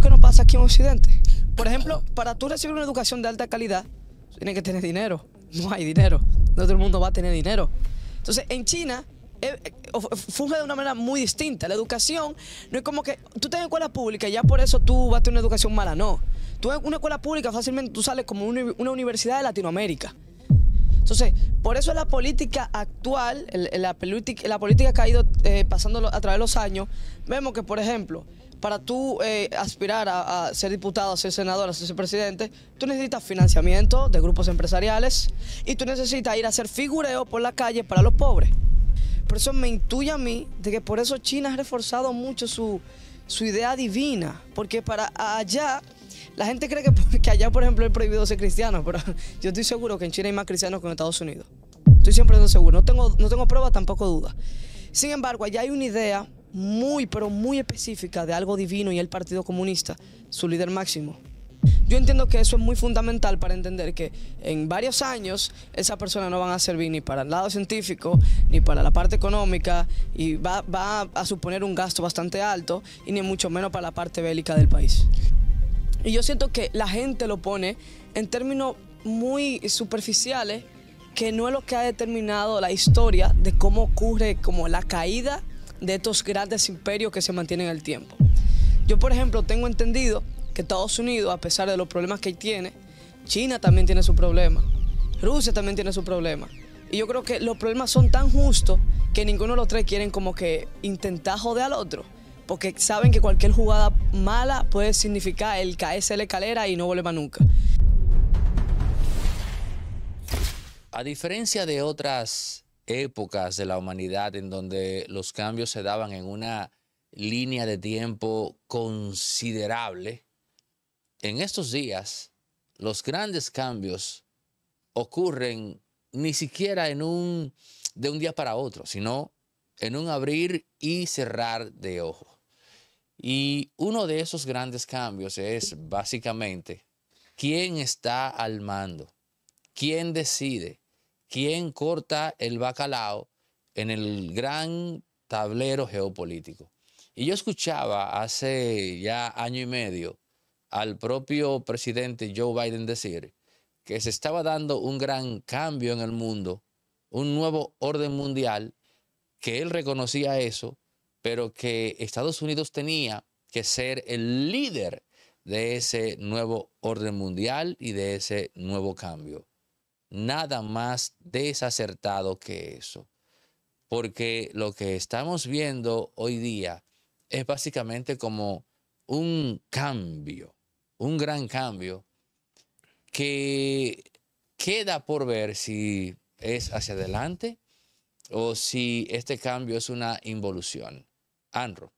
que nos pasa aquí en Occidente. Por ejemplo, para tú recibir una educación de alta calidad, tienes que tener dinero. No hay dinero. No todo el mundo va a tener dinero. Entonces, en China eh, eh, eh, funge de una manera muy distinta. La educación no es como que tú estás en escuela pública y ya por eso tú vas a tener una educación mala. No. Tú en una escuela pública fácilmente tú sales como una, universidad de Latinoamérica. Entonces, por eso la política actual, la, la, política que ha ido pasando a través de los años, vemos que, por ejemplo, para tú eh, aspirar a, ser diputado, ser senador, a ser presidente, tú necesitas financiamiento de grupos empresariales y tú necesitas ir a hacer figureo por la calle para los pobres. Por eso me intuye a mí de que por eso China ha reforzado mucho su, su idea divina, porque para allá la gente cree que, allá, por ejemplo, es prohibido ser cristiano, pero yo estoy seguro que en China hay más cristianos que en Estados Unidos. Estoy siempre seguro, no tengo, no tengo pruebas, tampoco dudas. Sin embargo, allá hay una idea muy, pero muy específica de algo divino y el Partido Comunista, su líder máximo. Yo entiendo que eso es muy fundamental para entender que en varios años esa persona no van a servir ni para el lado científico, ni para la parte económica, y va, va a suponer un gasto bastante alto, y ni mucho menos para la parte bélica del país. Y yo siento que la gente lo pone en términos muy superficiales, que no es lo que ha determinado la historia de cómo ocurre como la caída de estos grandes imperios que se mantienen al tiempo. Yo, por ejemplo, tengo entendido que Estados Unidos, a pesar de los problemas que tiene, China también tiene su problema, Rusia también tiene su problema. Y yo creo que los problemas son tan justos que ninguno de los tres quieren como que intentar joder al otro. Porque saben que cualquier jugada mala puede significar el caerse la escalera y no volver más nunca. A diferencia de otras épocas de la humanidad en donde los cambios se daban en una línea de tiempo considerable, en estos días los grandes cambios ocurren ni siquiera en un, de un día para otro, sino en un abrir y cerrar de ojos. Y uno de esos grandes cambios es básicamente quién está al mando, quién decide, quién corta el bacalao en el gran tablero geopolítico. Y yo escuchaba hace ya año y medio al propio presidente Joe Biden decir que se estaba dando un gran cambio en el mundo, un nuevo orden mundial, que él reconocía eso, pero que Estados Unidos tenía que ser el líder de ese nuevo orden mundial y de ese nuevo cambio nada más desacertado que eso. Porque lo que estamos viendo hoy día es básicamente como un cambio, un gran cambio que queda por ver si es hacia adelante o si este cambio es una involución. Anro.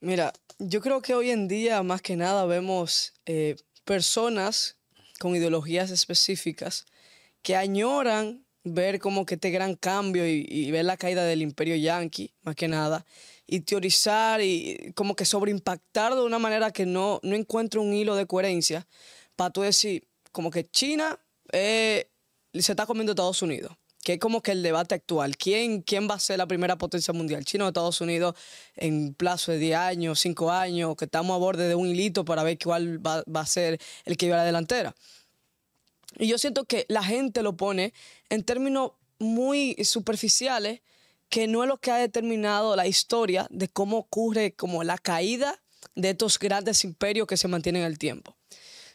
Mira, yo creo que hoy en día más que nada vemos eh, personas con ideologías específicas que añoran ver como que este gran cambio y, ver la caída del imperio yanqui, más que nada, y teorizar y como que sobreimpactar de una manera que no, no encuentro un hilo de coherencia para tú decir como que China eh, se está comiendo Estados Unidos, que es como que el debate actual, ¿quién, quién va a ser la primera potencia mundial, China o Estados Unidos, en plazo de 10 años, 5 años, que estamos a borde de un hilito para ver cuál va, va a ser el que a la delantera. Y yo siento que la gente lo pone en términos muy superficiales que no es lo que ha determinado la historia de cómo ocurre como la caída de estos grandes imperios que se mantienen al tiempo.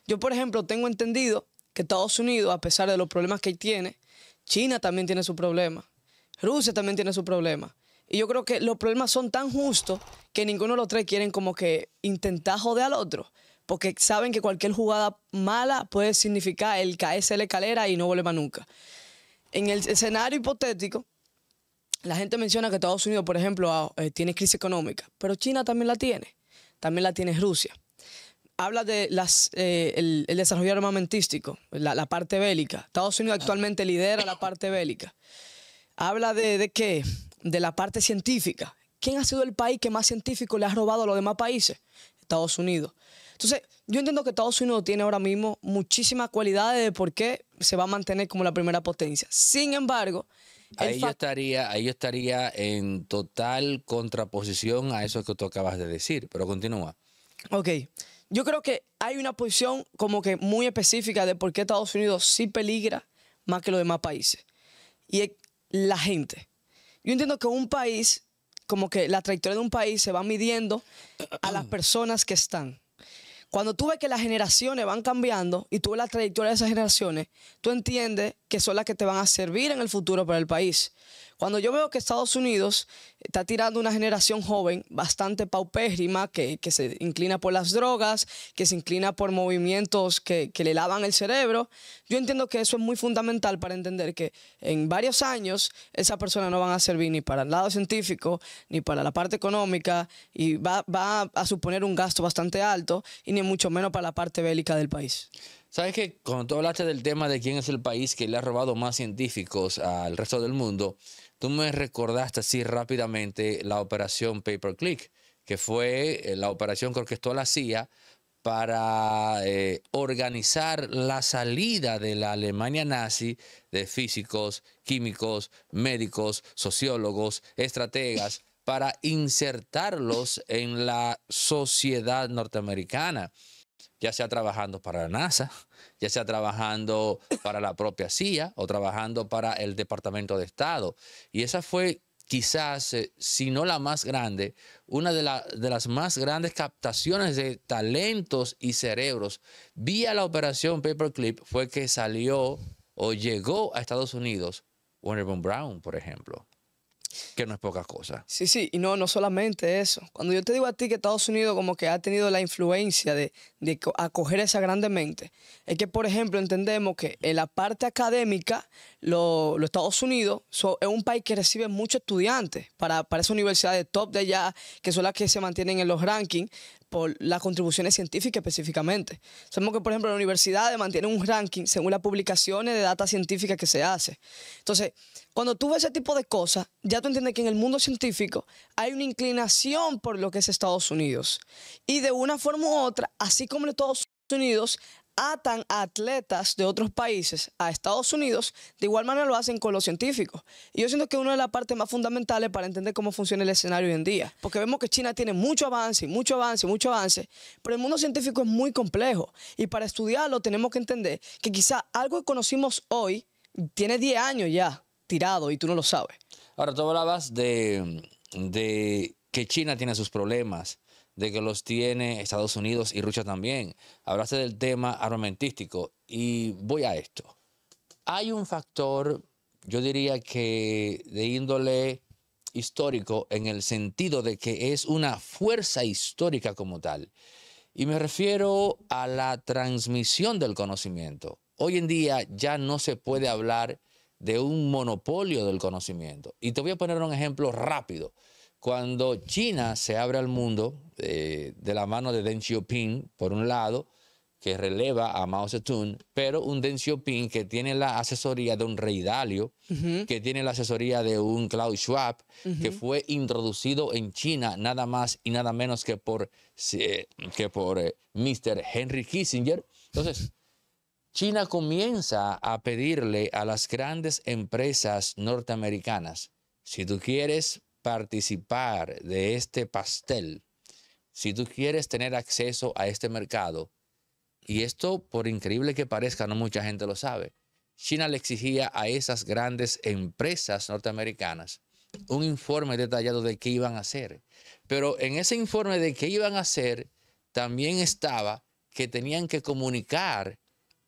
Yo, por ejemplo, tengo entendido que Estados Unidos, a pesar de los problemas que tiene, China también tiene su problema, Rusia también tiene su problema. Y yo creo que los problemas son tan justos que ninguno de los tres quieren como que intentar joder al otro porque saben que cualquier jugada mala puede significar el caerse la escalera y no volver más nunca. En el escenario hipotético, la gente menciona que Estados Unidos, por ejemplo, ah, eh, tiene crisis económica, pero China también la tiene, también la tiene Rusia. Habla de las, eh, el, desarrollo armamentístico, la, parte bélica. Estados Unidos actualmente lidera la parte bélica. Habla de, de qué? De la parte científica. ¿Quién ha sido el país que más científico le ha robado a los demás países? Estados Unidos. Entonces, yo entiendo que Estados Unidos tiene ahora mismo muchísimas cualidades de por qué se va a mantener como la primera potencia. Sin embargo, ahí yo, estaría, ahí estaría en total contraposición a eso que tú acabas de decir, pero continúa. Ok, yo creo que hay una posición como que muy específica de por qué Estados Unidos sí peligra más que los demás países. Y es la gente. Yo entiendo que un país, como que la trayectoria de un país se va midiendo a las personas que están. Cuando tú ves que las generaciones van cambiando y tú ves la trayectoria de esas generaciones, tú entiendes que son las que te van a servir en el futuro para el país. Cuando yo veo que Estados Unidos está tirando una generación joven bastante paupérrima, que, se inclina por las drogas, que se inclina por movimientos que, le lavan el cerebro, yo entiendo que eso es muy fundamental para entender que en varios años esa persona no van a servir ni para el lado científico, ni para la parte económica, y va, va a suponer un gasto bastante alto, y ni mucho menos para la parte bélica del país. ¿Sabes que Cuando tú hablaste del tema de quién es el país que le ha robado más científicos al resto del mundo, tú me recordaste así rápidamente la operación Click, que fue eh, la operación que orquestó la CIA para eh, organizar la salida de la Alemania nazi de físicos, químicos, médicos, sociólogos, estrategas, para insertarlos en la sociedad norteamericana ya sea trabajando para la NASA, ya sea trabajando para la propia CIA o trabajando para el Departamento de Estado. Y esa fue quizás, eh, si no la más grande, una de, las más grandes captaciones de talentos y cerebros vía la operación Paperclip fue que salió o llegó a Estados Unidos von Brown, por ejemplo. Que no es poca cosa. Sí, sí, y no, no solamente eso. Cuando yo te digo a ti que Estados Unidos como que ha tenido la influencia de, acoger esa grande mente, es que, por ejemplo, entendemos que en la parte académica, los Estados Unidos es un país que recibe muchos estudiantes para, para esas universidades top de allá, que son las que se mantienen en los rankings, por las contribuciones científicas específicamente. Sabemos que, por ejemplo, las universidades mantienen un ranking según las publicaciones de data científica que se hace. Entonces, cuando tú ves ese tipo de cosas, ya tú entiendes que en el mundo científico hay una inclinación por lo que es Estados Unidos. Y de una forma u otra, así como en Estados Unidos, atan a atletas de otros países a Estados Unidos, de igual manera lo hacen con los científicos. Y yo siento que una de las partes más fundamentales para entender cómo funciona el escenario hoy en día, porque vemos que China tiene mucho avance, mucho avance, mucho avance, pero el mundo científico es muy complejo y para estudiarlo tenemos que entender que quizá algo que conocimos hoy tiene 10 años ya tirado y tú no lo sabes. Ahora, tú hablabas de, de que China tiene sus problemas de que los tiene Estados Unidos y Rusia también. Hablaste del tema armamentístico y voy a esto. Hay un factor, yo diría que de índole histórico en el sentido de que es una fuerza histórica como tal. Y me refiero a la transmisión del conocimiento. Hoy en día ya no se puede hablar de un monopolio del conocimiento. Y te voy a poner un ejemplo rápido. Cuando China se abre al mundo eh, de la mano de Deng Xiaoping, por un lado, que releva a Mao Zedong, pero un Deng Xiaoping que tiene la asesoría de un Rey Dalio, que tiene la asesoría de un Klaus Schwab, que fue introducido en China nada más y nada menos que por, eh, que por eh, Mr. Henry Kissinger. Entonces, China comienza a pedirle a las grandes empresas norteamericanas, si tú quieres participar de este pastel, si tú quieres tener acceso a este mercado, y esto, por increíble que parezca, no mucha gente lo sabe, China le exigía a esas grandes empresas norteamericanas un informe detallado de qué iban a hacer. Pero en ese informe de qué iban a hacer, también estaba que tenían que comunicar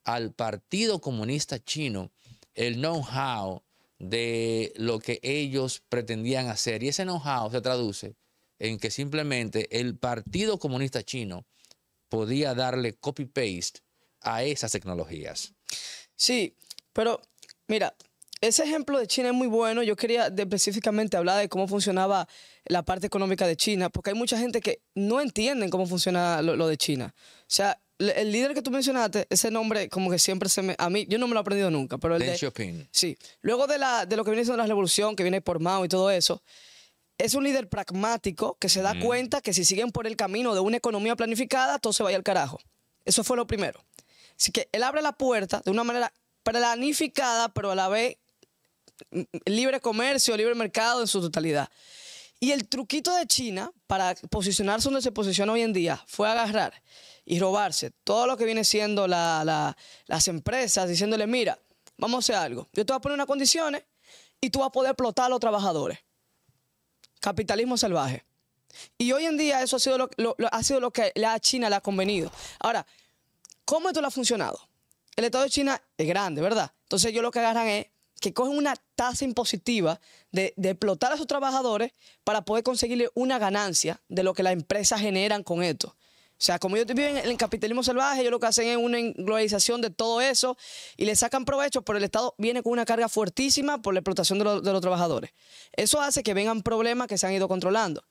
al Partido Comunista Chino el know-how de lo que ellos pretendían hacer. Y ese know-how se traduce en que simplemente el Partido Comunista Chino podía darle copy-paste a esas tecnologías. Sí, pero mira, ese ejemplo de China es muy bueno. Yo quería específicamente hablar de cómo funcionaba la parte económica de China, porque hay mucha gente que no entiende cómo funciona lo, lo de China. O sea, el líder que tú mencionaste, ese nombre como que siempre se me... A mí, yo no me lo he aprendido nunca, pero el de... Sí. Luego de, la, de lo que viene siendo la revolución, que viene por Mao y todo eso, es un líder pragmático que se da mm. cuenta que si siguen por el camino de una economía planificada, todo se vaya al carajo. Eso fue lo primero. Así que él abre la puerta de una manera planificada, pero a la vez mm, mm, libre comercio, libre mercado en su totalidad. Y el truquito de China para posicionarse donde se posiciona hoy en día fue agarrar y robarse todo lo que viene siendo las empresas, diciéndole, mira, vamos a hacer algo. Yo te voy a poner unas condiciones y tú vas a poder explotar a los trabajadores. Capitalismo salvaje. Y hoy en día eso ha sido lo, ha sido lo que a China le ha convenido. Ahora, ¿cómo esto le ha funcionado? El Estado de China es grande, ¿verdad? Entonces ellos lo que agarran es que cogen una tasa impositiva de, explotar a sus trabajadores para poder conseguirle una ganancia de lo que las empresas generan con esto. O sea, como ellos viven en el capitalismo salvaje, ellos lo que hacen es una globalización de todo eso y le sacan provecho, pero el Estado viene con una carga fuertísima por la explotación de los trabajadores. Eso hace que vengan problemas que se han ido controlando.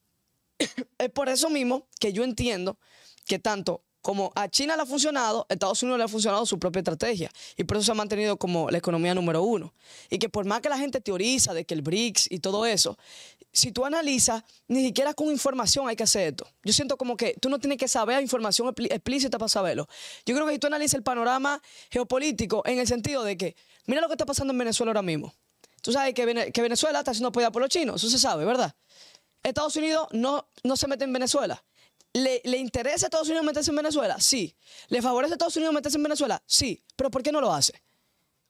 es por eso mismo que yo entiendo que tanto como a China le ha funcionado, a Estados Unidos le ha funcionado su propia estrategia y por eso se ha mantenido como la economía número uno. Y que por más que la gente teoriza de que el BRICS y todo eso, si tú analizas, ni siquiera con información hay que hacer esto. Yo siento como que tú no tienes que saber información explícita para saberlo. Yo creo que si tú analizas el panorama geopolítico en el sentido de que, mira lo que está pasando en Venezuela ahora mismo. Tú sabes que, que Venezuela está siendo apoyada por los chinos, eso se sabe, ¿verdad? Estados Unidos no, no se mete en Venezuela. ¿Le, interesa a Estados Unidos meterse en Venezuela? Sí. ¿Le favorece a Estados Unidos meterse en Venezuela? Sí. Pero ¿por qué no lo hace?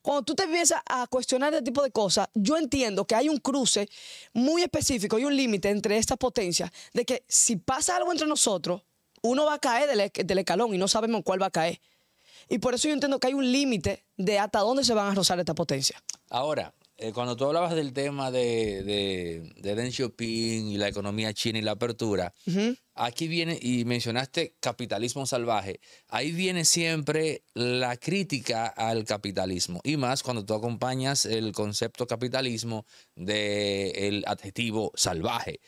Cuando tú te empiezas a cuestionar este tipo de cosas, yo entiendo que hay un cruce muy específico y un límite entre estas potencias, de que si pasa algo entre nosotros, uno va a caer del, e-, del escalón y no sabemos cuál va a caer. Y por eso yo entiendo que hay un límite de hasta dónde se van a rozar estas potencias. Ahora, eh, cuando tú hablabas del tema de, Deng Xiaoping y la economía china y la apertura, aquí viene, y mencionaste capitalismo salvaje, ahí viene siempre la crítica al capitalismo, y más cuando tú acompañas el concepto capitalismo del adjetivo salvaje.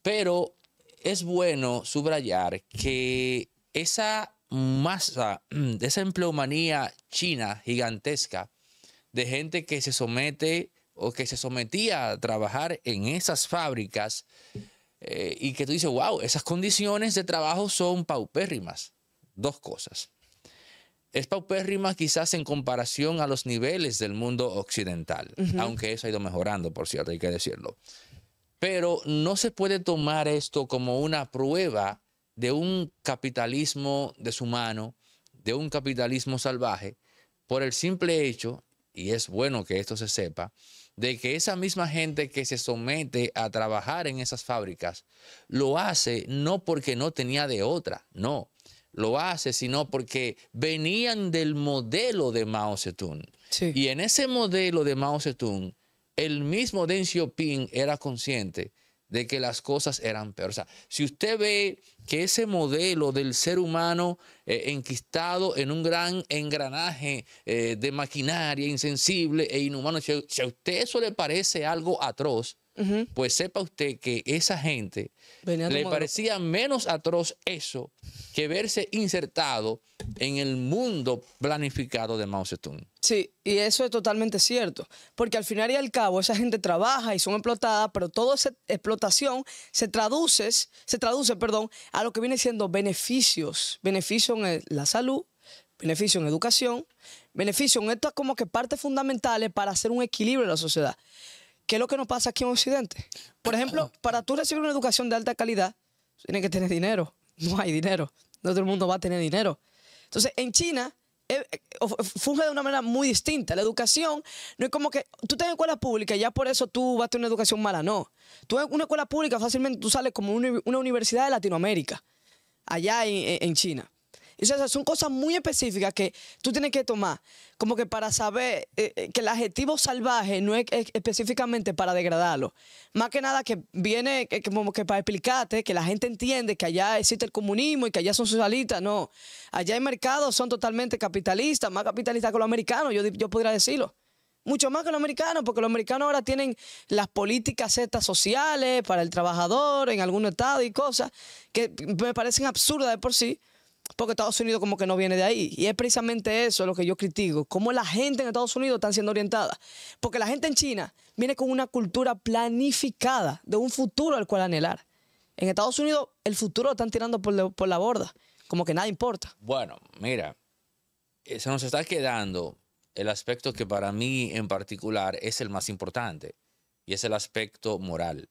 Pero es bueno subrayar que esa masa, esa empleomanía china gigantesca, de gente que se somete o que se sometía a trabajar en esas fábricas eh, y que tú dices, wow, esas condiciones de trabajo son paupérrimas. Dos cosas. Es paupérrima quizás en comparación a los niveles del mundo occidental, aunque eso ha ido mejorando, por cierto, hay que decirlo. Pero no se puede tomar esto como una prueba de un capitalismo deshumano, de un capitalismo salvaje, por el simple hecho y es bueno que esto se sepa, de que esa misma gente que se somete a trabajar en esas fábricas, lo hace no porque no tenía de otra, no, lo hace, sino porque venían del modelo de Mao Zedong. Y en ese modelo de Mao Zedong, el mismo Deng Xiaoping era consciente de que las cosas eran peores. si usted ve que ese modelo del ser humano eh, enquistado en un gran engranaje eh, de maquinaria insensible e inhumano, si a usted eso le parece algo atroz, pues sepa usted que esa gente le parecía menos atroz eso que verse insertado en el mundo planificado de Mao Zedong. Sí, y eso es totalmente cierto, porque al final y al cabo esa gente trabaja y son explotadas, pero toda esa explotación se traduce, se traduce, perdón, a lo que viene siendo beneficios, beneficios en la salud, beneficio en educación, beneficios en estas como que partes fundamentales para hacer un equilibrio en la sociedad. ¿Qué es lo que nos pasa aquí en Occidente? Por ejemplo, para tú recibir una educación de alta calidad, tienes que tener dinero. No hay dinero. No todo el mundo va a tener dinero. Entonces, en China eh, eh, funciona funge de una manera muy distinta. La educación no es como que tú estás en escuela pública y ya por eso tú vas a tener una educación mala. No. Tú en una escuela pública fácilmente tú sales como una universidad de Latinoamérica, allá en China son cosas muy específicas que tú tienes que tomar, como que para saber eh, eh, que el adjetivo salvaje no es, específicamente para degradarlo. Más que nada que viene como que para explicarte que la gente entiende que allá existe el comunismo y que allá son socialistas. No, allá hay mercados, son totalmente capitalistas, más capitalistas que los americanos, yo, yo podría decirlo mucho más que los americanos, porque los americanos ahora tienen las políticas estas sociales para el trabajador en algún estado y cosas que me parecen absurdas de por sí, porque Estados Unidos como que no viene de ahí. Y es precisamente eso lo que yo critico, cómo la gente en Estados Unidos está siendo orientada. Porque la gente en China viene con una cultura planificada de un futuro al cual anhelar. En Estados Unidos el futuro lo están tirando por, la, borda, como que nada importa. Bueno, mira, eh, se nos está quedando el aspecto que para mí en particular es el más importante, y es el aspecto moral.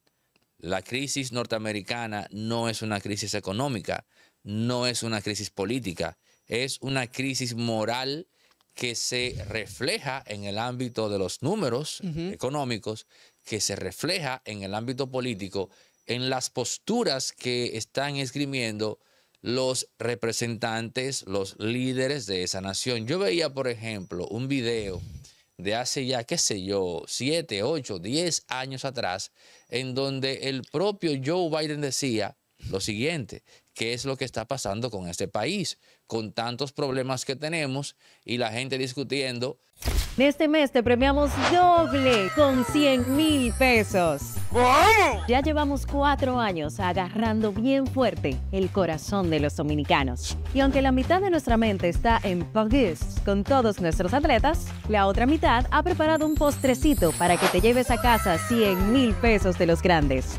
La crisis norteamericana no es una crisis económica, no es una crisis política, es una crisis moral que se refleja en el ámbito de los números económicos, que se refleja en el ámbito político, en las posturas que están esgrimiendo los representantes, los líderes de esa nación. Yo veía, por ejemplo, un video de hace ya, qué sé yo, siete, ocho, diez años atrás, en donde el propio Joe Biden decía, lo siguiente, ¿qué es lo que está pasando con este país? Con tantos problemas que tenemos y la gente discutiendo. este mes te premiamos doble con 100 mil pesos. Ya llevamos cuatro años agarrando bien fuerte el corazón de los dominicanos. Y aunque la mitad de nuestra mente está en París con todos nuestros atletas, la otra mitad ha preparado un postrecito para que te lleves a casa 100 mil pesos de los grandes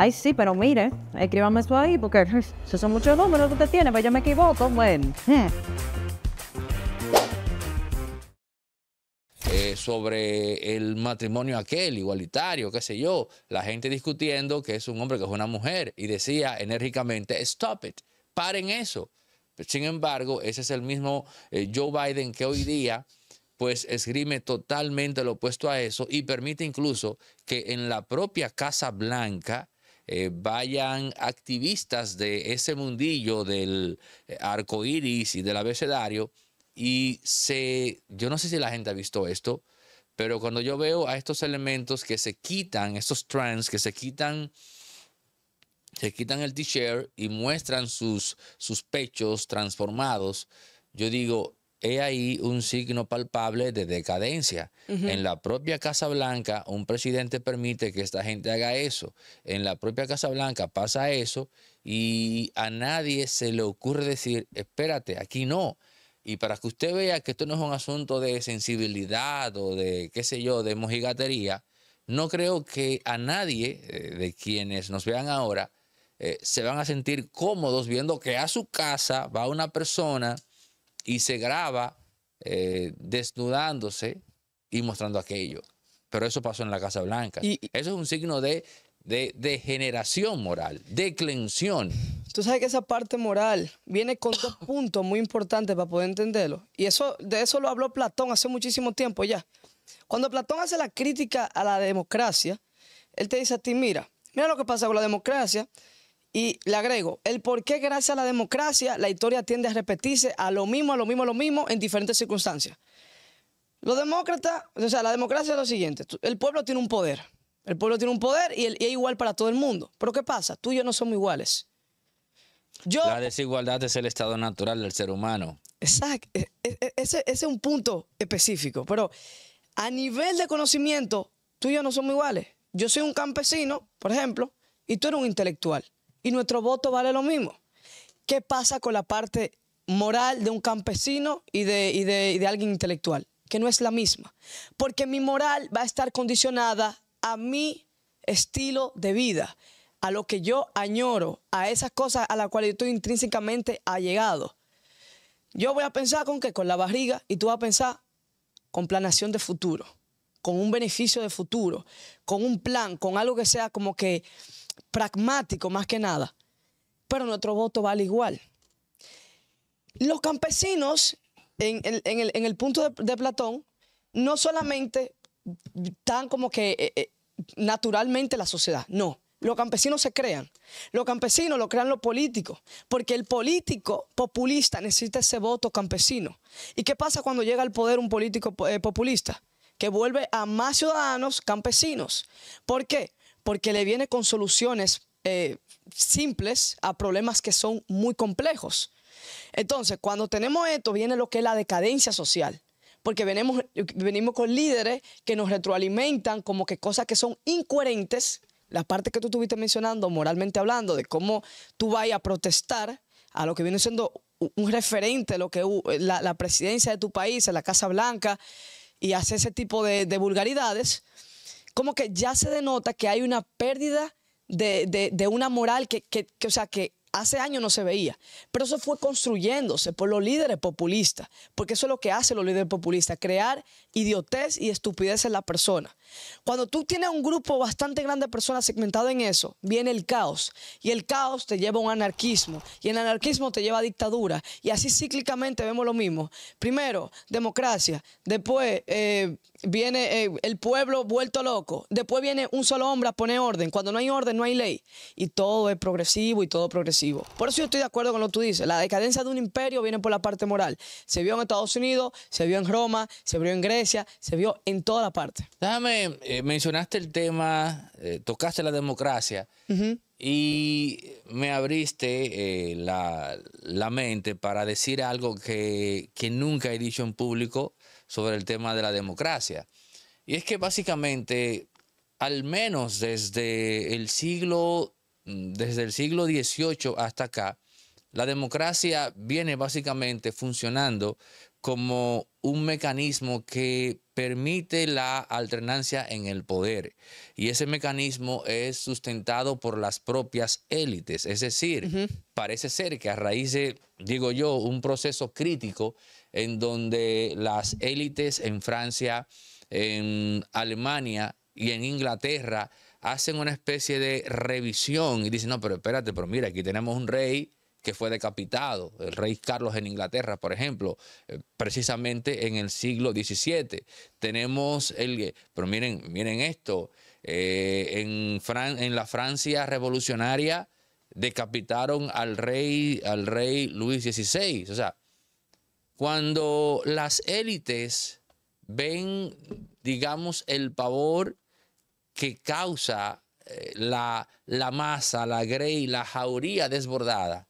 Ay, sí, pero mire, escríbame eso ahí porque esos son muchos números que usted tiene, pero pues yo me equivoco. Bueno. Hmm. Eh, sobre el matrimonio aquel, igualitario, qué sé yo, la gente discutiendo que es un hombre, que es una mujer, y decía enérgicamente, stop it, paren eso. Sin embargo, ese es el mismo eh, Joe Biden que hoy día pues esgrime totalmente lo opuesto a eso y permite incluso que en la propia Casa Blanca eh, vayan activistas de ese mundillo del eh, arco iris y del abecedario. Y se, yo no sé si la gente ha visto esto, pero cuando yo veo a estos elementos que se quitan, estos trans que se quitan se quitan el t-shirt y muestran sus, sus pechos transformados, yo digo, he ahí un signo palpable de decadencia. En la propia Casa Blanca, un presidente permite que esta gente haga eso. En la propia Casa Blanca pasa eso y a nadie se le ocurre decir, espérate, aquí no. Y para que usted vea que esto no es un asunto de sensibilidad o de, qué sé yo, de mojigatería, no creo que a nadie eh, de quienes nos vean ahora eh, se van a sentir cómodos viendo que a su casa va una persona y se graba eh, desnudándose y mostrando aquello. Pero eso pasó en la Casa Blanca. Y, eso es un signo de, degeneración de moral, declensión. Tú sabes que esa parte moral viene con dos puntos muy importantes para poder entenderlo. Y eso, de eso lo habló Platón hace muchísimo tiempo ya. Cuando Platón hace la crítica a la democracia, él te dice a ti, mira, mira lo que pasa con la democracia, y le agrego, el por qué gracias a la democracia la historia tiende a repetirse a lo mismo, a lo mismo, a lo mismo en diferentes circunstancias. Los demócratas, o sea, la democracia es lo siguiente, el pueblo tiene un poder, el pueblo tiene un poder y, es igual para todo el mundo. Pero ¿qué pasa? Tú y yo no somos iguales. la desigualdad es el estado natural del ser humano. Exacto, e, e, e, ese es un punto específico, pero a nivel de conocimiento, tú y yo no somos iguales. Yo soy un campesino, por ejemplo, y tú eres un intelectual y nuestro voto vale lo mismo. ¿Qué pasa con la parte moral de un campesino y de, alguien intelectual? Que no es la misma. Porque mi moral va a estar condicionada a mi estilo de vida, a lo que yo añoro, a esas cosas a las cuales yo estoy intrínsecamente allegado. Yo voy a pensar con qué? Con la barriga y tú vas a pensar con planación de futuro con un beneficio de futuro, con un plan, con algo que sea como que pragmático más que nada. Pero nuestro voto vale igual. Los campesinos, en, el, punto de, Platón, no solamente están como que eh, eh, naturalmente la sociedad, no. Los campesinos se crean. Los campesinos lo crean los políticos. Porque el político populista necesita ese voto campesino. ¿Y qué pasa cuando llega al poder un político eh, populista? que vuelve a más ciudadanos campesinos. ¿Por qué? Porque le viene con soluciones eh, simples a problemas que son muy complejos. Entonces, cuando tenemos esto, viene lo que es la decadencia social porque venimos, venimos con líderes que nos retroalimentan como que cosas que son incoherentes. La parte que tú estuviste mencionando, moralmente hablando, de cómo tú vas a protestar a lo que viene siendo un referente, lo que la, presidencia de tu país, la Casa Blanca, y hace ese tipo de, vulgaridades, como que ya se denota que hay una pérdida de, una moral que, o sea, que hace años no se veía. Pero eso fue construyéndose por los líderes populistas, porque eso es lo que hacen los líderes populistas, crear idiotez y estupidez en la persona. Cuando tú tienes un grupo bastante grande de personas segmentado en eso, viene el caos. Y el caos te lleva a un anarquismo. Y el anarquismo te lleva a dictadura. Y así cíclicamente vemos lo mismo. Primero, democracia. Después eh, viene eh, el pueblo vuelto loco. Después viene un solo hombre a poner orden. Cuando no hay orden, no hay ley. Y todo es progresivo y todo progresivo. Por eso yo estoy de acuerdo con lo que tú dices. La decadencia de un imperio viene por la parte moral. Se vio en Estados Unidos, se vio en Roma, se vio en Grecia se vio en toda la parte. Déjame, eh, mencionaste el tema, eh, tocaste la democracia y me abriste eh, la, mente para decir algo que, nunca he dicho en público sobre el tema de la democracia. Y es que básicamente, al menos desde el siglo, mm, desde el siglo XVIII hasta acá, la democracia viene básicamente funcionando como un mecanismo que permite la alternancia en el poder. Y ese mecanismo es sustentado por las propias élites. Es decir, parece ser que a raíz de, digo yo, un proceso crítico en donde las élites en Francia, en Alemania y en Inglaterra hacen una especie de revisión y dicen, no, pero espérate, pero mira, aquí tenemos un rey que fue decapitado, el rey Carlos en Inglaterra, por ejemplo, eh, precisamente en el siglo XVII. Tenemos el... Pero miren, miren esto, eh, en, en la Francia revolucionaria decapitaron al rey, al rey Luis XVI. O sea, cuando las élites ven, digamos, el pavor que causa eh, la, la masa, la grey, la jauría desbordada,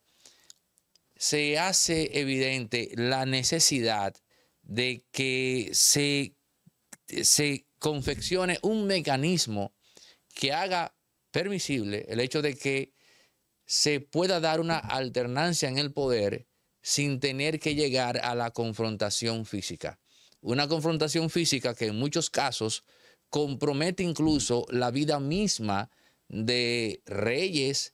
se hace evidente la necesidad de que se, confeccione un mecanismo que haga permisible el hecho de que se pueda dar una alternancia en el poder sin tener que llegar a la confrontación física. Una confrontación física que en muchos casos compromete incluso la vida misma de reyes,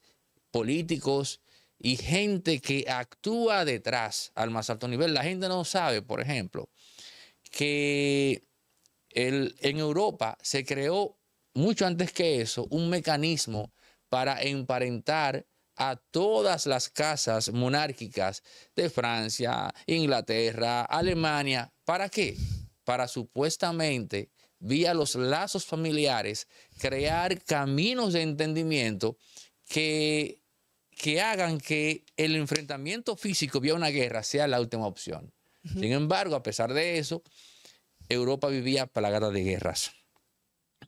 políticos y gente que actúa detrás al más alto nivel. La gente no sabe, por ejemplo, que en Europa se creó mucho antes que eso un mecanismo para emparentar a todas las casas monárquicas de Francia, Inglaterra, Alemania. ¿Para qué? Para supuestamente, vía los lazos familiares, crear caminos de entendimiento que que hagan que el enfrentamiento físico vía una guerra sea la última opción. Sin embargo, a pesar de eso, Europa vivía plagada de guerras.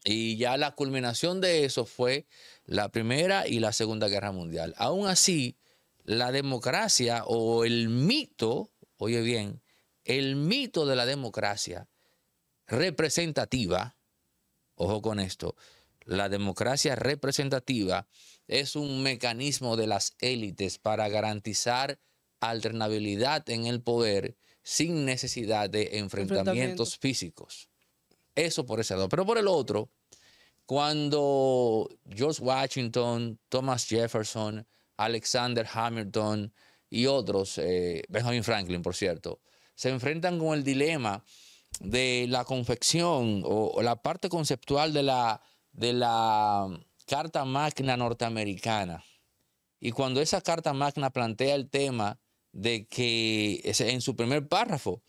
Y ya la culminación de eso fue la Primera y la Segunda Guerra Mundial. Aún así, la democracia o el mito, oye bien, el mito de la democracia representativa, ojo con esto, la democracia representativa es un mecanismo de las élites para garantizar alternabilidad en el poder sin necesidad de enfrentamientos físicos. Eso por ese lado. Pero por el otro, cuando George Washington, Thomas Jefferson, Alexander Hamilton y otros, eh, Benjamin Franklin, por cierto, se enfrentan con el dilema de la confección o la parte conceptual de la de la Carta Magna norteamericana. Y cuando esa Carta Magna plantea el tema de que, en su primer párrafo,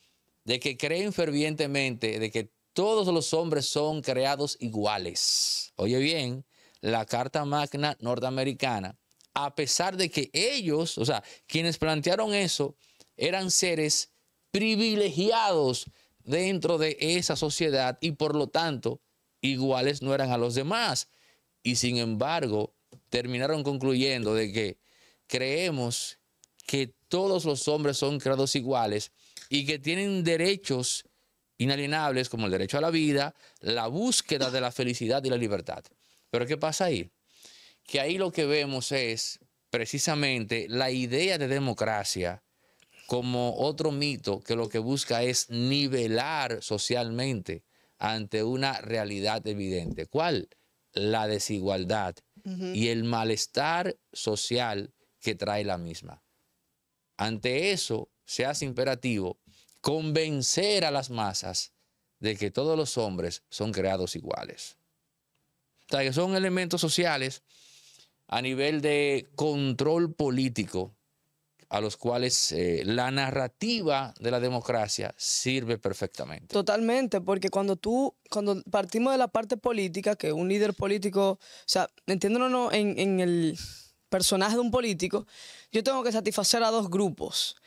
de que creen fervientemente de que todos los hombres son creados iguales. Oye bien, la Carta Magna norteamericana, a pesar de que ellos, o sea, quienes plantearon eso, eran seres privilegiados dentro de esa sociedad y por lo tanto iguales no eran a los demás. Y sin embargo, terminaron concluyendo de que creemos que todos los hombres son creados iguales y que tienen derechos inalienables como el derecho a la vida, la búsqueda de la felicidad y la libertad. Pero ¿qué pasa ahí? Que ahí lo que vemos es precisamente la idea de democracia como otro mito que lo que busca es nivelar socialmente ante una realidad evidente. ¿Cuál? La desigualdad y el malestar social que trae la misma. Ante eso, se hace imperativo convencer a las masas de que todos los hombres son creados iguales. O que son elementos sociales a nivel de control político a los cuales eh, la narrativa de la democracia sirve perfectamente. Totalmente, porque cuando tú, cuando partimos de la parte política, que un líder político, o sea, entiéndonos en, en el personaje de un político, yo tengo que satisfacer a dos grupos.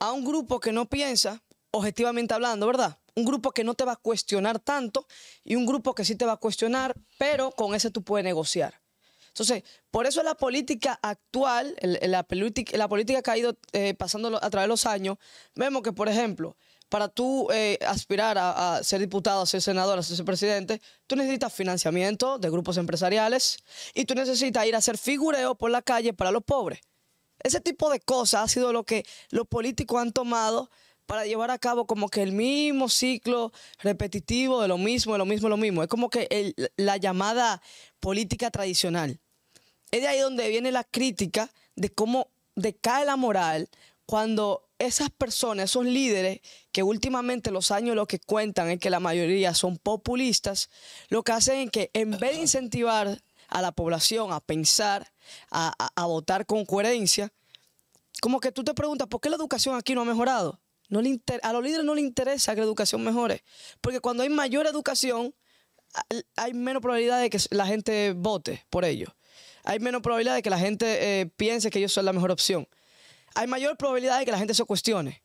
A un grupo que no piensa, objetivamente hablando, ¿verdad? Un grupo que no te va a cuestionar tanto y un grupo que sí te va a cuestionar, pero con ese tú puedes negociar. Entonces, por eso la política actual, la, política que ha ido eh, pasando a través de los años, vemos que, por ejemplo, para tú eh, aspirar a, ser diputado, a ser senador, a ser presidente, tú necesitas financiamiento de grupos empresariales y tú necesitas ir a hacer figureo por la calle para los pobres. Ese tipo de cosas ha sido lo que los políticos han tomado para llevar a cabo como que el mismo ciclo repetitivo de lo mismo, de lo mismo, de lo mismo. Es como que la llamada política tradicional. Es de ahí donde viene la crítica de cómo decae la moral cuando esas personas, esos líderes, que últimamente los años lo que cuentan es que la mayoría son populistas, lo que hacen es que en vez de incentivar a la población a pensar, a, votar con coherencia, como que tú te preguntas, ¿por qué la educación aquí no ha mejorado? a los líderes no les interesa que la educación mejore, porque cuando hay mayor educación, hay menos probabilidad de que la gente vote por ellos hay menos probabilidad de que la gente eh, piense que ellos son la mejor opción. Hay mayor probabilidad de que la gente se cuestione.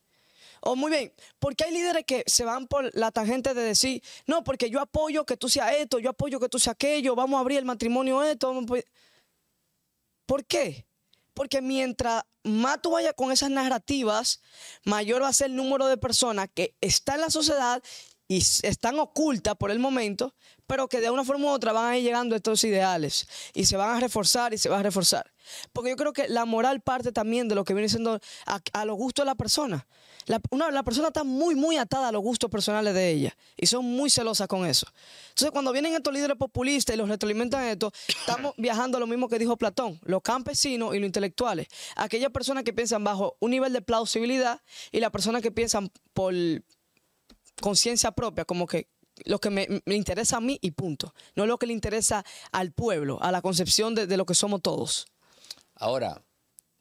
O muy bien, porque hay líderes que se van por la tangente de decir, no, porque yo apoyo que tú seas esto, yo apoyo que tú seas aquello, vamos a abrir el matrimonio esto. ¿Por qué? Porque mientras más tú vayas con esas narrativas, mayor va a ser el número de personas que está en la sociedad y están ocultas por el momento, pero que de una forma u otra van a ir llegando estos ideales y se van a reforzar y se van a reforzar. Porque yo creo que la moral parte también de lo que viene siendo a, los gustos de la persona. La, la persona está muy, muy atada a los gustos personales de ella y son muy celosas con eso. Entonces, cuando vienen estos líderes populistas y los retroalimentan esto, estamos viajando lo mismo que dijo Platón, los campesinos y los intelectuales. Aquellas personas que piensan bajo un nivel de plausibilidad y las personas que piensan por conciencia propia, como que lo que me, interesa a mí y punto. No lo que le interesa al pueblo, a la concepción de, lo que somos todos. Ahora,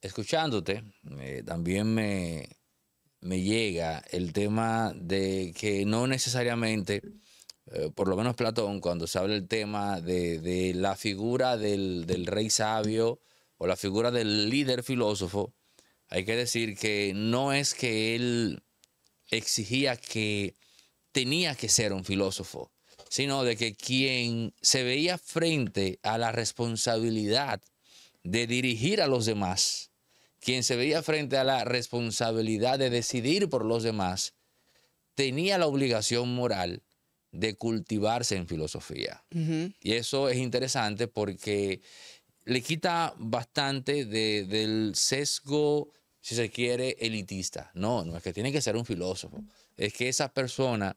escuchándote, eh, también me, me, llega el tema de que no necesariamente, eh, por lo menos Platón, cuando se habla el tema de, la figura del, rey sabio o la figura del líder filósofo, hay que decir que no es que él exigía que tenía que ser un filósofo, sino de que quien se veía frente a la responsabilidad de dirigir a los demás, quien se veía frente a la responsabilidad de decidir por los demás, tenía la obligación moral de cultivarse en filosofía. Y eso es interesante porque le quita bastante del sesgo, si se quiere, elitista. No, no es que tiene que ser un filósofo es que esa persona,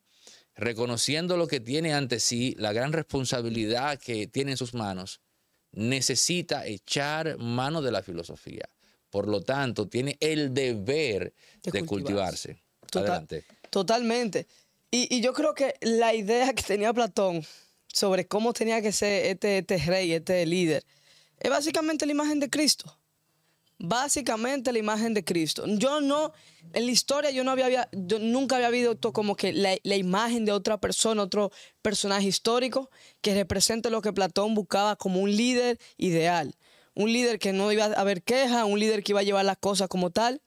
reconociendo lo que tiene ante sí, la gran responsabilidad que tiene en sus manos, necesita echar mano de la filosofía. Por lo tanto, tiene el deber de, cultivarse. Adelante. Totalmente. Y, yo creo que la idea que tenía Platón sobre cómo tenía que ser este, este rey, este líder, es básicamente la imagen de Cristo básicamente la imagen de Cristo. Yo no, en la historia yo no había, nunca había visto como que la, imagen de otra persona, otro personaje histórico que represente lo que Platón buscaba como un líder ideal. Un líder que no iba a haber quejas, un líder que iba a llevar las cosas como tal,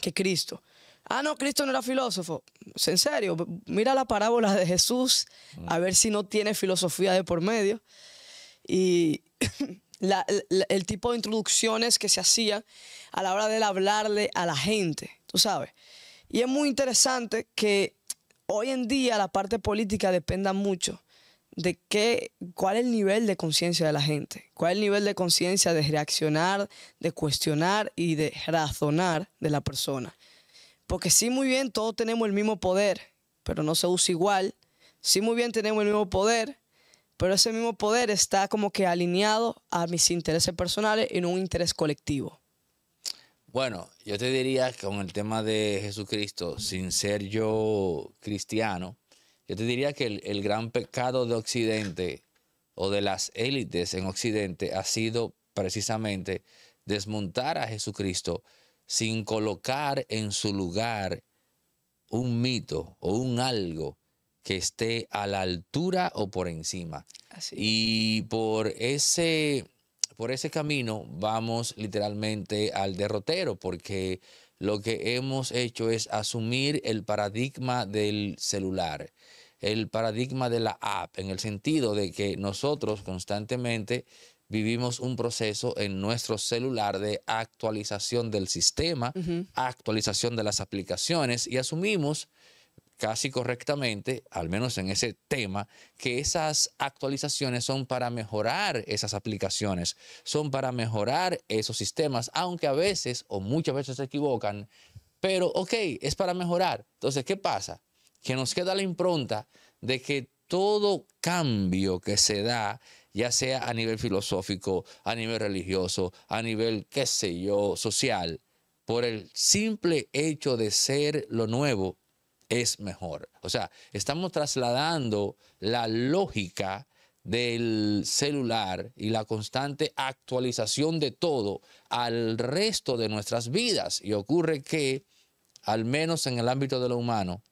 que Cristo. Ah, no, Cristo no era filósofo. En serio, mira la parábola de Jesús, a ver si no tiene filosofía de por medio. Y el tipo de introducciones que se hacía a la hora de hablarle a la gente, tú sabes. Y es muy interesante que hoy en día la parte política dependa mucho de qué, cuál es el nivel de conciencia de la gente, cuál es el nivel de conciencia de reaccionar, de cuestionar y de razonar de la persona. Porque sí, muy bien, todos tenemos el mismo poder, pero no se usa igual. Sí, muy bien, tenemos el mismo poder, pero ese mismo poder está como que alineado a mis intereses personales y un interés colectivo. Bueno, yo te diría que con el tema de Jesucristo, sin ser yo cristiano, yo te diría que el, el gran pecado de Occidente o de las élites en Occidente ha sido precisamente desmontar a Jesucristo sin colocar en su lugar un mito o un algo que esté a la altura o por encima. Y por ese, por ese camino vamos literalmente al derrotero, porque lo que hemos hecho es asumir el paradigma del celular, el paradigma de la app, en el sentido de que nosotros constantemente vivimos un proceso en nuestro celular de actualización del sistema, actualización de las aplicaciones y asumimos casi correctamente, al menos en ese tema, que esas actualizaciones son para mejorar esas aplicaciones, son para mejorar esos sistemas, aunque a veces o muchas veces se equivocan, pero ok, es para mejorar. Entonces, ¿qué pasa? Que nos queda la impronta de que todo cambio que se da, ya sea a nivel filosófico, a nivel religioso, a nivel, qué sé yo, social, por el simple hecho de ser lo nuevo, es mejor. O sea, estamos trasladando la lógica del celular y la constante actualización de todo al resto de nuestras vidas. Y ocurre que, al menos en el ámbito de lo humano,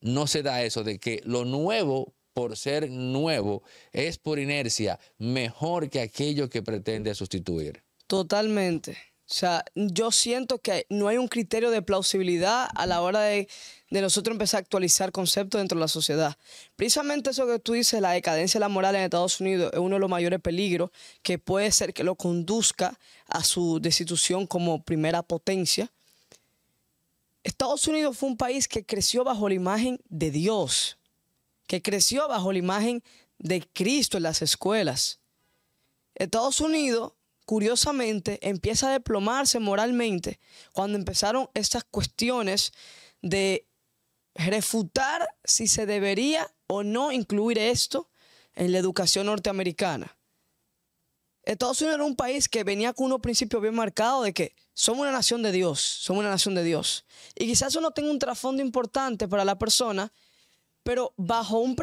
no se da eso de que lo nuevo, por ser nuevo, es por inercia mejor que aquello que pretende sustituir. Totalmente. O sea, yo siento que no hay un criterio de plausibilidad a la hora de, nosotros empezar a actualizar conceptos dentro de la sociedad. Precisamente eso que tú dices, la decadencia de la moral en Estados Unidos es uno de los mayores peligros que puede ser que lo conduzca a su destitución como primera potencia. Estados Unidos fue un país que creció bajo la imagen de Dios, que creció bajo la imagen de Cristo en las escuelas. Estados Unidos curiosamente, empieza a desplomarse moralmente cuando empezaron estas cuestiones de refutar si se debería o no incluir esto en la educación norteamericana. Estados Unidos era un país que venía con unos principios bien marcados de que somos una nación de Dios, somos una nación de Dios. Y quizás eso no tenga un trasfondo importante para la persona pero bajo un,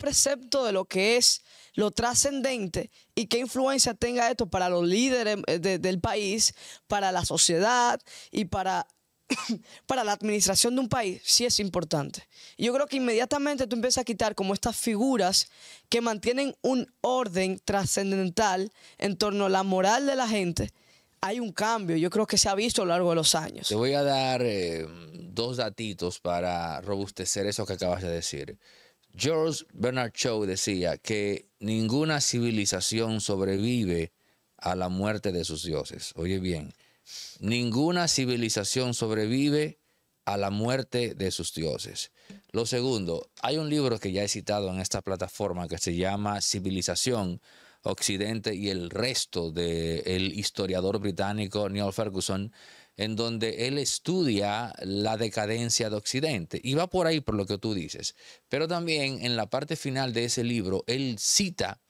precepto de lo que es lo trascendente y qué influencia tenga esto para los líderes eh, del país, para la sociedad y para para la administración de un país sí es importante. Yo creo que inmediatamente tú empiezas a quitar como estas figuras que mantienen un orden trascendental en torno a la moral de la gente hay un cambio, yo creo que se ha visto a lo largo de los años. Te voy a dar eh, dos datitos para robustecer eso que acabas de decir. George Bernard Shaw decía que ninguna civilización sobrevive a la muerte de sus dioses. Oye bien, ninguna civilización sobrevive a la muerte de sus dioses. Lo segundo, hay un libro que ya he citado en esta plataforma que se llama Civilización, Occidente y el resto del el historiador británico Neil Ferguson, en donde él estudia la decadencia de Occidente. Y va por ahí por lo que tú dices. Pero también en la parte final de ese libro, él cita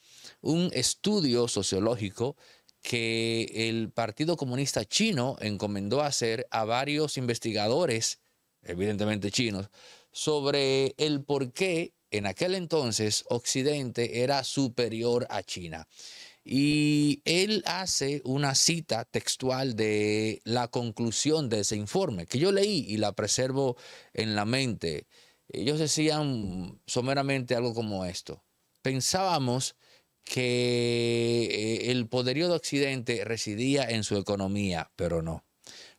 un estudio sociológico que el Partido Comunista Chino encomendó hacer a varios investigadores, evidentemente chinos, sobre el por qué en aquel entonces Occidente era superior a China. Y él hace una cita textual de la conclusión de ese informe, que yo leí y la preservo en la mente. Ellos decían someramente algo como esto. Pensábamos que eh, el poderío de Occidente residía en su economía, pero no.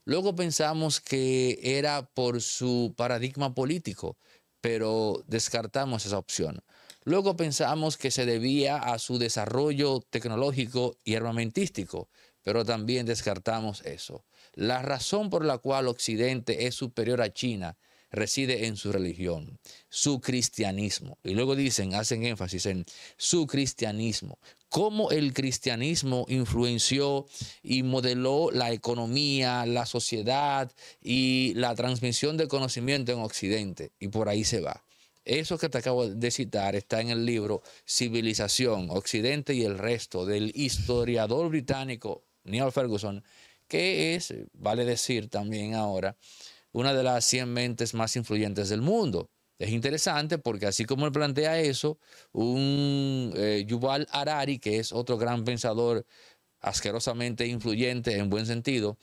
Luego pensamos que era por su paradigma político, pero descartamos esa opción. Luego pensamos que se debía a su desarrollo tecnológico y armamentístico, pero también descartamos eso. La razón por la cual Occidente es superior a China reside en su religión, su cristianismo. Y luego dicen, hacen énfasis en su cristianismo cómo el cristianismo influenció y modeló la economía, la sociedad y la transmisión de conocimiento en Occidente. Y por ahí se va. Eso que te acabo de citar está en el libro Civilización, Occidente y el resto del historiador británico Neil Ferguson, que es, vale decir también ahora, una de las 100 mentes más influyentes del mundo. Es interesante porque así como él plantea eso, un eh, Yuval Harari, que es otro gran pensador asquerosamente influyente en buen sentido,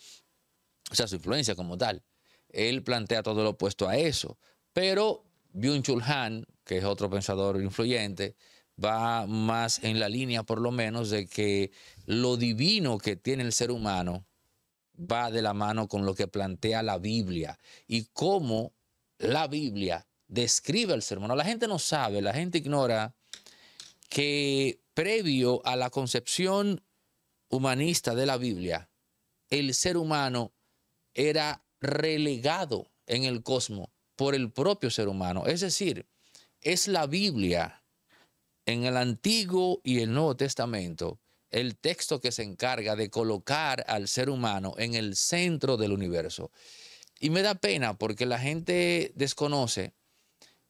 o sea, su influencia como tal, él plantea todo lo opuesto a eso. Pero Byung-Chul Han, que es otro pensador influyente, va más en la línea, por lo menos, de que lo divino que tiene el ser humano va de la mano con lo que plantea la Biblia y cómo la Biblia describe el humano, La gente no sabe, la gente ignora que previo a la concepción humanista de la Biblia, el ser humano era relegado en el cosmos por el propio ser humano. Es decir, es la Biblia en el Antiguo y el Nuevo Testamento el texto que se encarga de colocar al ser humano en el centro del universo. Y me da pena porque la gente desconoce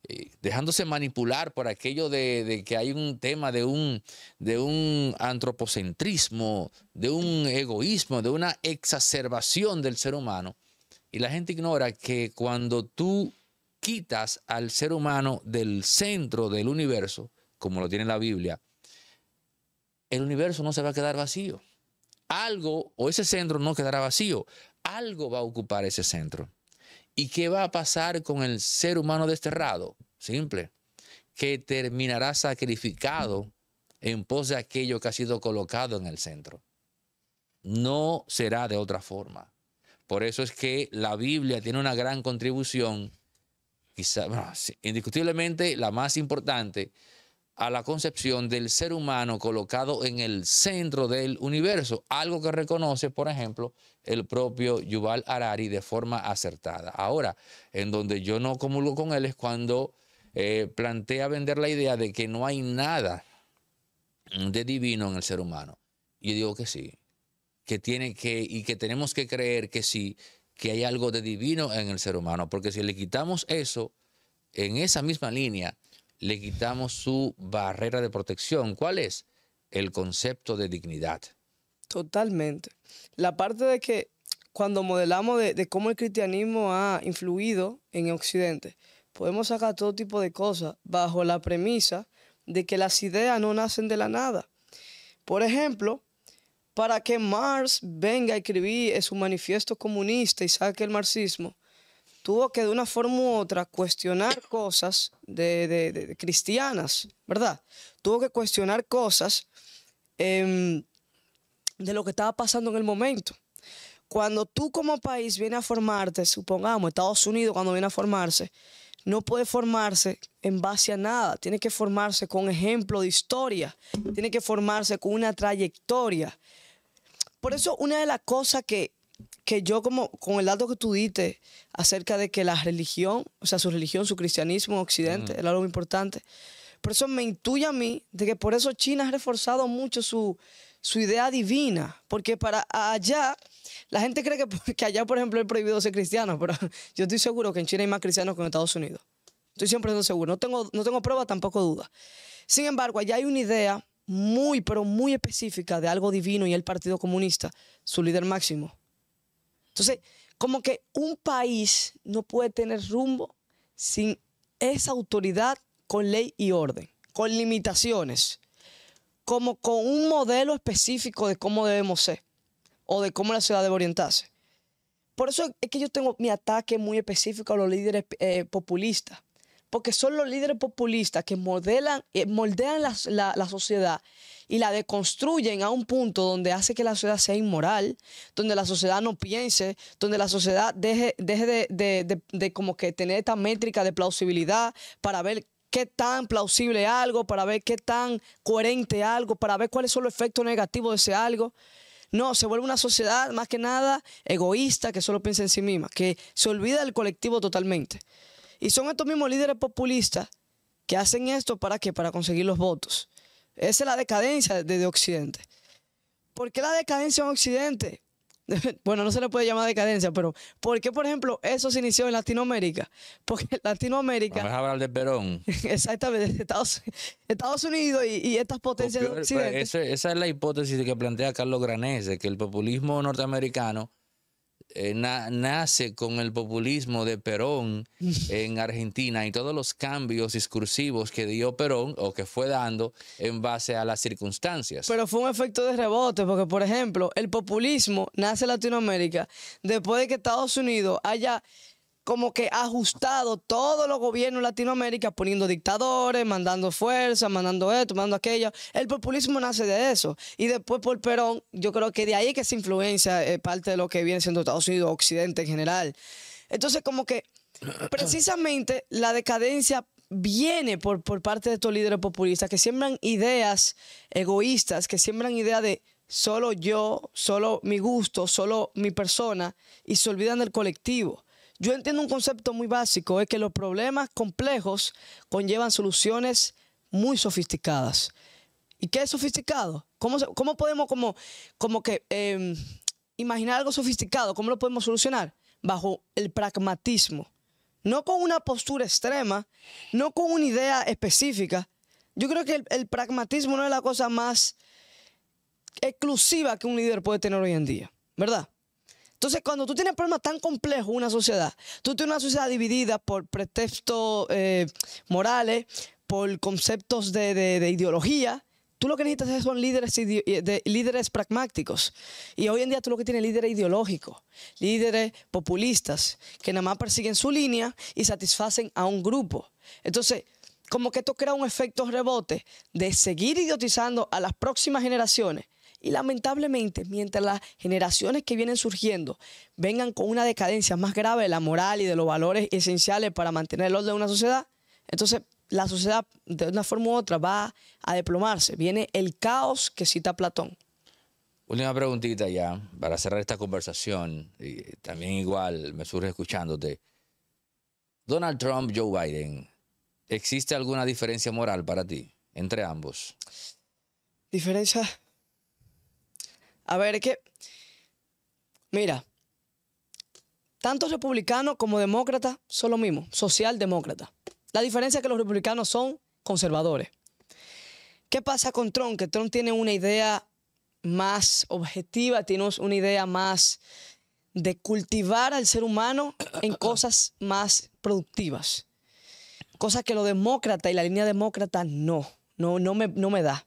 eh, dejándose manipular por aquello de, de, que hay un tema de un, de un antropocentrismo, de un egoísmo, de una exacerbación del ser humano. Y la gente ignora que cuando tú quitas al ser humano del centro del universo, como lo tiene la Biblia, el universo no se va a quedar vacío. Algo o ese centro no quedará vacío. Algo va a ocupar ese centro. ¿Y qué va a pasar con el ser humano desterrado? Simple, que terminará sacrificado en pos de aquello que ha sido colocado en el centro. No será de otra forma. Por eso es que la Biblia tiene una gran contribución, quizá, indiscutiblemente la más importante, a la concepción del ser humano colocado en el centro del universo, algo que reconoce, por ejemplo, el propio Yuval Harari de forma acertada. Ahora, en donde yo no comulgo con él es cuando eh, plantea vender la idea de que no hay nada de divino en el ser humano. Yo digo que sí, que tiene que y que tenemos que creer que sí, que hay algo de divino en el ser humano, porque si le quitamos eso en esa misma línea, le quitamos su barrera de protección. ¿Cuál es? El concepto de dignidad. Totalmente. La parte de que cuando modelamos de, cómo el cristianismo ha influido en Occidente, podemos sacar todo tipo de cosas bajo la premisa de que las ideas no nacen de la nada. Por ejemplo, para que Marx venga a escribir su manifiesto comunista y saque el marxismo, tuvo que de una forma u otra cuestionar cosas de, cristianas, ¿verdad? Tuvo que cuestionar cosas em, de lo que estaba pasando en el momento. Cuando tú como país viene a formarte, supongamos Estados Unidos cuando viene a formarse, no puede formarse en base a nada, tiene que formarse con ejemplo de historia, tiene que formarse con una trayectoria. Por eso una de las cosas que que yo como con el dato que tú diste acerca de que la religión, o sea, su religión, su cristianismo en Occidente, mm. era algo importante, por eso me intuye a mí de que por eso China ha reforzado mucho su, su idea divina, porque para allá, la gente cree que, allá, por ejemplo, es prohibido ser cristiano, pero yo estoy seguro que en China hay más cristianos que en Estados Unidos. Estoy siempre seguro, no tengo, no tengo pruebas, tampoco duda. Sin embargo, allá hay una idea muy, pero muy específica de algo divino y el Partido Comunista, su líder máximo, entonces, como que un país no puede tener rumbo sin esa autoridad con ley y orden, con limitaciones, como con un modelo específico de cómo debemos ser o de cómo la ciudad debe orientarse. Por eso es que yo tengo mi ataque muy específico a los líderes eh, populistas, porque son los líderes populistas que modelan, eh, moldean la, sociedad y la deconstruyen a un punto donde hace que la sociedad sea inmoral, donde la sociedad no piense, donde la sociedad deje, de, como que tener esta métrica de plausibilidad para ver qué tan plausible algo, para ver qué tan coherente algo, para ver cuáles son los efectos negativos de ese algo. No, se vuelve una sociedad más que nada egoísta que solo piensa en sí misma, que se olvida del colectivo totalmente. Y son estos mismos líderes populistas que hacen esto para qué? Para conseguir los votos. Esa es la decadencia de, Occidente. ¿Por qué la decadencia en Occidente? bueno, no se le puede llamar decadencia, pero ¿por qué, por ejemplo, eso se inició en Latinoamérica? Porque Latinoamérica... Vamos a hablar de Perón. Exactamente, Estados, Estados Unidos y, estas potencias de Occidente. Pues, esa es la hipótesis que plantea Carlos Granese, que el populismo norteamericano eh, nace con el populismo de Perón en Argentina y todos los cambios discursivos que dio Perón o que fue dando en base a las circunstancias. Pero fue un efecto de rebote, porque por ejemplo, el populismo nace en Latinoamérica después de que Estados Unidos haya como que ha ajustado todos los gobiernos de Latinoamérica poniendo dictadores, mandando fuerza, mandando esto, mandando aquello. El populismo nace de eso. Y después por Perón, yo creo que de ahí que se influencia eh, parte de lo que viene siendo Estados Unidos, Occidente en general. Entonces como que precisamente la decadencia viene por, por parte de estos líderes populistas que siembran ideas egoístas, que siembran ideas de solo yo, solo mi gusto, solo mi persona, y se olvidan del colectivo. Yo entiendo un concepto muy básico, es que los problemas complejos conllevan soluciones muy sofisticadas. ¿Y qué es sofisticado? ¿Cómo, cómo podemos como, como que em, imaginar algo sofisticado? ¿Cómo lo podemos solucionar? Bajo el pragmatismo. No con una postura extrema, no con una idea específica. Yo creo que el, el pragmatismo no es la cosa más exclusiva que un líder puede tener hoy en día, ¿verdad? Entonces, cuando tú tienes problemas tan complejos en una sociedad, tú tienes una sociedad dividida por pretextos eh, morales, por conceptos de, ideología, tú lo que necesitas son líderes, eh, de, líderes pragmáticos. Y hoy en día tú lo que tienes es líderes ideológicos, líderes populistas, que nada más persiguen su línea y satisfacen a un grupo. Entonces, como que esto crea un efecto rebote de seguir idiotizando a las próximas generaciones y lamentablemente, mientras las generaciones que vienen surgiendo vengan con una decadencia más grave de la moral y de los valores esenciales para mantener el orden de una sociedad, entonces la sociedad de una forma u otra va a deplomarse. Viene el caos que cita Platón. Última preguntita ya, para cerrar esta conversación, y también igual me surge escuchándote. Donald Trump, Joe Biden, ¿existe alguna diferencia moral para ti entre ambos? Diferencia a ver, es que, mira, tanto republicano como demócrata son lo mismo, socialdemócrata La diferencia es que los republicanos son conservadores. ¿Qué pasa con Trump? Que Trump tiene una idea más objetiva, tiene una idea más de cultivar al ser humano en cosas más productivas. Cosas que lo demócrata y la línea demócrata no, no, no, me, no me da.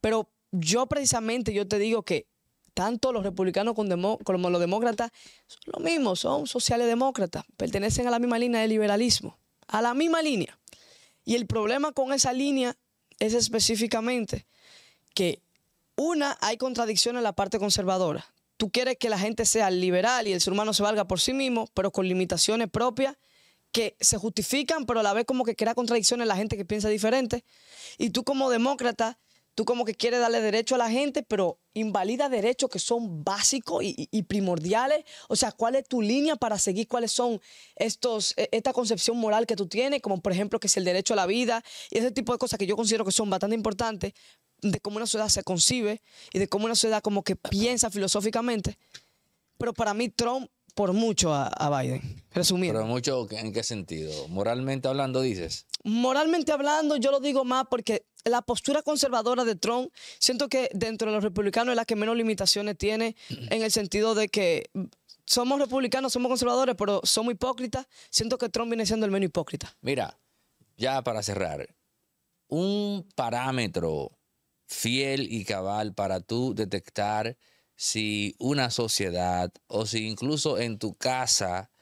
Pero yo precisamente, yo te digo que tanto los republicanos como los demócratas son lo mismo, son sociales demócratas, pertenecen a la misma línea de liberalismo, a la misma línea. Y el problema con esa línea es específicamente que una, hay contradicción en la parte conservadora. Tú quieres que la gente sea liberal y el ser humano se valga por sí mismo, pero con limitaciones propias que se justifican, pero a la vez como que crea contradicciones en la gente que piensa diferente. Y tú como demócrata tú como que quieres darle derecho a la gente, pero invalida derechos que son básicos y, primordiales. O sea, ¿cuál es tu línea para seguir? ¿Cuáles son estos, e, esta concepción moral que tú tienes? Como por ejemplo que es el derecho a la vida y ese tipo de cosas que yo considero que son bastante importantes de cómo una sociedad se concibe y de cómo una sociedad como que piensa filosóficamente. Pero para mí Trump por mucho a, Biden, resumiendo. Pero mucho, ¿en qué sentido? Moralmente hablando, dices. Moralmente hablando, yo lo digo más porque la postura conservadora de Trump, siento que dentro de los republicanos es la que menos limitaciones tiene en el sentido de que somos republicanos, somos conservadores, pero somos hipócritas. Siento que Trump viene siendo el menos hipócrita. Mira, ya para cerrar, un parámetro fiel y cabal para tú detectar si una sociedad o si incluso en tu casa,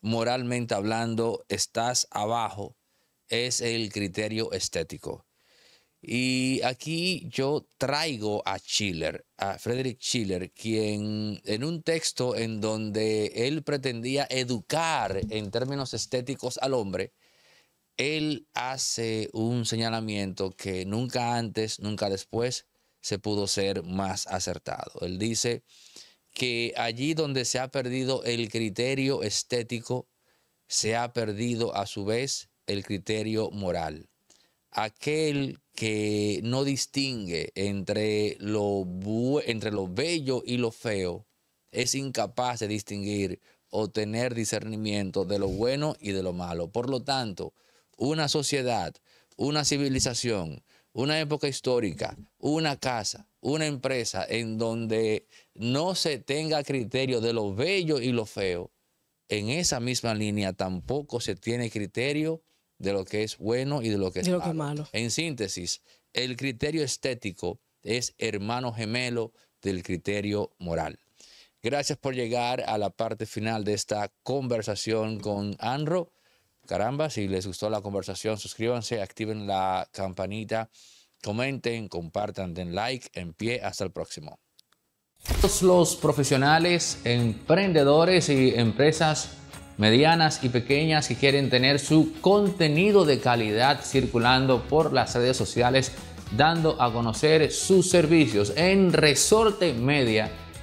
moralmente hablando, estás abajo, es el criterio estético. Y aquí yo traigo a Schiller, a Frederick Schiller, quien en un texto en donde él pretendía educar en términos estéticos al hombre, él hace un señalamiento que nunca antes, nunca después se pudo ser más acertado. Él dice que allí donde se ha perdido el criterio estético, se ha perdido a su vez el criterio moral. Aquel que no distingue entre lo, entre lo bello y lo feo es incapaz de distinguir o tener discernimiento de lo bueno y de lo malo. Por lo tanto, una sociedad, una civilización una época histórica, una casa, una empresa en donde no se tenga criterio de lo bello y lo feo, en esa misma línea tampoco se tiene criterio de lo que es bueno y de lo que, es, malo. es, malo. En síntesis, el criterio estético es hermano gemelo del criterio moral. Gracias por llegar a la parte final de esta conversación con Anro. Caramba, si les gustó la conversación, suscríbanse, activen la campanita, comenten, compartan, den like, en pie, hasta el próximo. Todos los profesionales, emprendedores y empresas medianas y pequeñas que quieren tener su contenido de calidad circulando por las redes sociales, dando a conocer sus servicios en Resorte Media